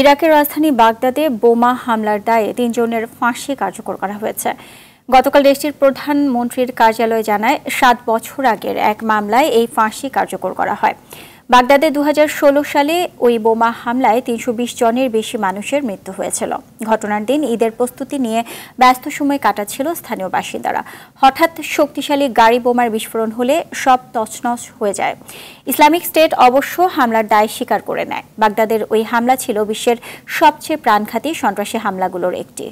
ইরাকের রাজধানী বাগদাদে বোমা হামলার দায়ে তিনজনের ফাঁসি কার্যকর করা হয়েছে গতকাল দেশটির প্রধানমন্ত্রীর কার্যালয় জানায় সাত বছর আগের এক মামলায় এই ফাঁসি কার্যকর করা হয় বাগদাদে দু সালে ওই বোমা হামলায় তিনশো জনের বেশি মানুষের মৃত্যু হয়েছিল ঘটনার দিন ঈদের প্রস্তুতি নিয়ে ব্যস্ত সময় কাটাচ্ছিল স্থানীয় বাসিন্দারা হঠাৎ শক্তিশালী গাড়ি বোমার বিস্ফোরণ হলে সব তছনছ হয়ে যায় ইসলামিক স্টেট অবশ্য হামলার দায় স্বীকার করে নেয় বাগদাদের ওই হামলা ছিল বিশ্বের সবচেয়ে প্রাণঘাতী সন্ত্রাসী হামলাগুলোর একটি